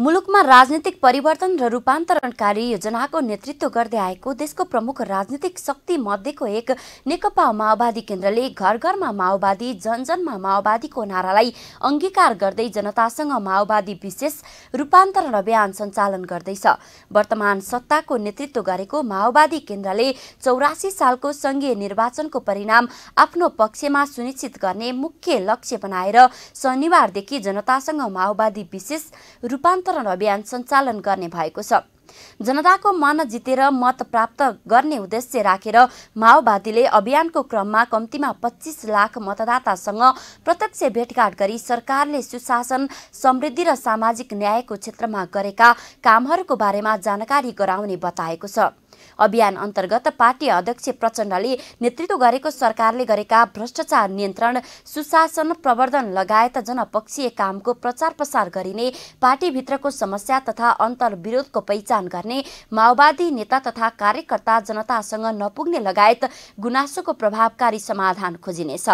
मुलुकमा राजनीतिक परिवर्तन र रूपान्तरणकारी योजनाको नेतृत्व गर्दै आएको देशको प्रमुख राजनीतिक शक्ति मध्येको एक नेकपा माओवादी केन्द्रले घर घरमा माओवादी जनजनमा माओवादीको नारालाई अङ्गीकार गर्दै जनतासँग माओवादी विशेष रूपान्तरण अभियान सञ्चालन गर्दैछ वर्तमान सत्ताको नेतृत्व गरेको माओवादी केन्द्रले चौरासी सालको सङ्घीय निर्वाचनको परिणाम आफ्नो पक्षमा सुनिश्चित गर्ने मुख्य लक्ष्य बनाएर शनिबारदेखि जनतासँग माओवादी विशेष रूपान्तर सन्तरण अभियान सञ्चालन गर्ने भएको छ जनताको मन जितेर मत प्राप्त गर्ने उद्देश्य राखेर माओवादीले अभियानको क्रममा कम्तीमा पच्चिस लाख मतदातासँग प्रत्यक्ष भेटघाट गरी सरकारले सुशासन समृद्धि र सामाजिक न्यायको क्षेत्रमा गरेका कामहरूको बारेमा जानकारी गराउने बताएको छ अभियान अन्तर्गत पार्टी अध्यक्ष प्रचण्डले नेतृत्व गरेको सरकारले गरेका भ्रष्टाचार नियन्त्रण सुशासन प्रवर्धन लगायत जनपक्षीय कामको प्रचार प्रसार गरिने पार्टीभित्रको समस्या तथा अन्तर्विरोधको पहिचान गर्ने माओवादी नेता तथा कार्यकर्ता जनतासँग नपुग्ने लगायत गुनासोको प्रभावकारी समाधान खोजिनेछ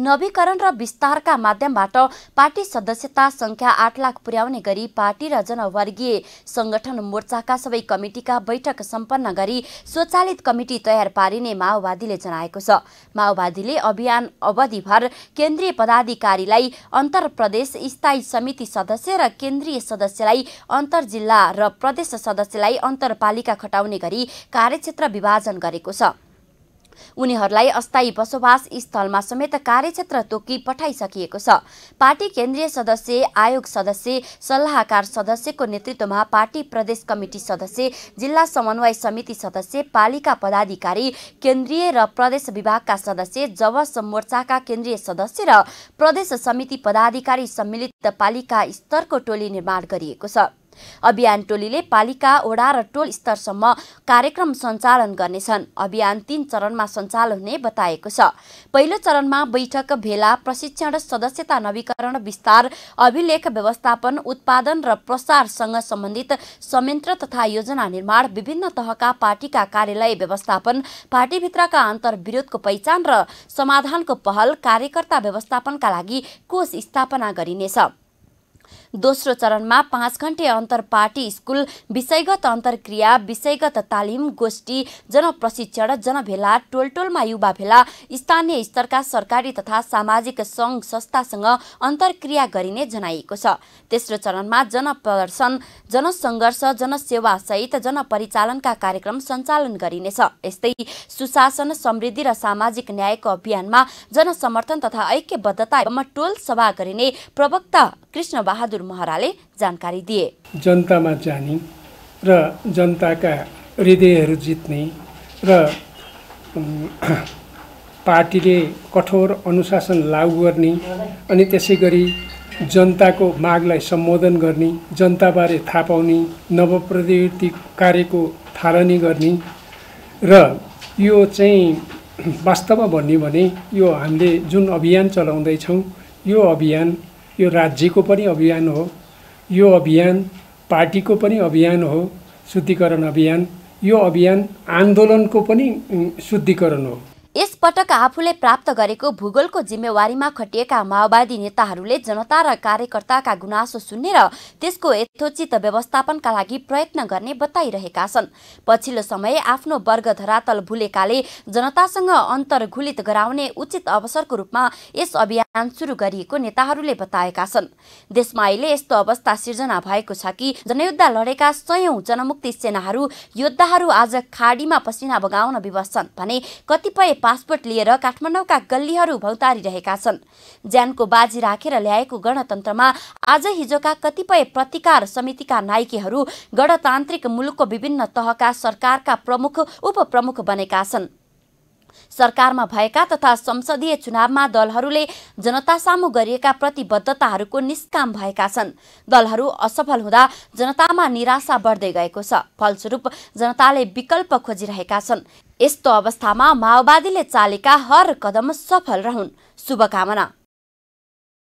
नवीकरण र विस्तारका माध्यमबाट पार्टी सदस्यता संख्या आठ लाख पुर्याउने गरी पार्टी र जनवर्गीय संगठन मोर्चाका सबै कमिटिका बैठक सम्पन्न गरी स्वचालित कमिटी तयार पारिने माओवादीले जनाएको छ माओवादीले अभियान अवधिभर केन्द्रीय पदाधिकारीलाई अन्तर प्रदेश स्थायी समिति सदस्य र केन्द्रीय सदस्यलाई अन्तर जिल्ला र प्रदेश सदस्यलाई अन्तरपालिका खटाउने गरी कार्यक्षेत्र विभाजन गरेको छ उनीहरूलाई अस्थायी बसोबास स्थलमा समेत कार्यक्षेत्र तोकी पठाइसकिएको छ पार्टी केन्द्रीय सदस्य आयोग सदस्य सल्लाहकार सदस्यको नेतृत्वमा पार्टी प्रदेश कमिटी सदस्य जिल्ला समन्वय समिति सदस्य पालिका पदाधिकारी केन्द्रीय र प्रदेश विभागका सदस्य जवस मोर्चाका केन्द्रीय सदस्य र प्रदेश समिति पदाधिकारी सम्मिलित पालिका स्तरको टोली निर्माण गरिएको छ अभियान टोलीले पालिका ओडा र टोल स्तरसम्म कार्यक्रम सञ्चालन गर्नेछन् अभियान तीन चरणमा सञ्चालन हुने बताएको छ पहिलो चरणमा बैठक भेला प्रशिक्षण र सदस्यता नवीकरण विस्तार अभिलेख व्यवस्थापन उत्पादन र प्रसारसँग सम्बन्धित संयन्त्र तथा योजना निर्माण विभिन्न तहका पार्टीका कार्यालय व्यवस्थापन पार्टीभित्रका अन्तर्विरोधको पहिचान र समाधानको पहल कार्यकर्ता व्यवस्थापनका लागि कोष स्थापना गरिनेछ दोस्रो चरणमा पाँच घन्टे अन्तर पार्टी स्कुल विषयगत अन्तर्क्रिया विषयगत तालिम गोष्ठी जनप्रशिक्षण जनभेला टोल टोलमा युवा भेला स्थानीय स्तरका सरकारी तथा सामाजिक सङ्घ संस्थासँग अन्तर्क्रिया गरिने जनाइएको छ तेस्रो चरणमा जनप्रदर्शन जनसङ्घर्ष जनसेवा सहित जनपरिचालनका कार्यक्रम सञ्चालन गरिनेछ यस्तै सुशासन समृद्धि र सामाजिक न्यायको अभियानमा जनसमर्थन तथा ऐक्यबद्धता टोल सभा गरिने प्रवक्ता कृष्ण बहादुर महराले जानकारी दिए जनतामा जाने र जनताका हृदयहरू जित्ने र पार्टीले कठोर अनुशासन लागू गर्ने अनि त्यसै गरी जनताको मागलाई सम्बोधन गर्ने जनताबारे थाहा पाउने नवप्रवृत्ति कार्यको थालनी गर्ने र यो चाहिँ वास्तवमा भन्यो भने यो हामीले जुन अभियान चलाउँदैछौँ यो अभियान यो राज्यको पनि अभियान हो यो अभियान पार्टीको पनि अभियान हो शुद्धिकरण अभियान यो अभियान आन्दोलनको पनि शुद्धिकरण हो यसपटक आफूले प्राप्त गरेको भूगोलको जिम्मेवारीमा खटिएका माओवादी नेताहरूले जनता र कार्यकर्ताका गुनासो सुन्ने र त्यसको यथोचित व्यवस्थापनका लागि प्रयत्न गर्ने बताइरहेका छन् पछिल्लो समय आफ्नो वर्ग धरातल भुलेकाले जनतासँग अन्तर्घुलित गराउने उचित अवसरको रूपमा यस अभियान अभियान सुरु गरिएको नेताहरूले बताएका छन् देशमा अहिले यस्तो अवस्था सिर्जना भएको छ कि जनयुद्ध लडेका सयौं जनमुक्ति सेनाहरू योद्धाहरू आज खाडीमा पसिना बगाउन विवश छन् भने कतिपय पासपोर्ट लिएर काठमाडौँका गल्लीहरू भौतारिरहेका छन् ज्यानको बाजी राखेर ल्याएको गणतन्त्रमा आज हिजोका कतिपय प्रतिकार समितिका नायकीहरू गणतान्त्रिक मुलुकको विभिन्न तहका सरकारका प्रमुख उपप्रमुख बनेका छन् सरकारमा भएका तथा संसदीय चुनावमा दलहरूले जनतासामु गरिएका प्रतिबद्धताहरूको निष्काम भएका छन् दलहरू असफल हुँदा जनतामा निराशा बढ्दै गएको छ फलस्वरूप जनताले विकल्प खोजिरहेका छन् यस्तो अवस्थामा माओवादीले चालेका हर कदम सफल रहन् शुभकामना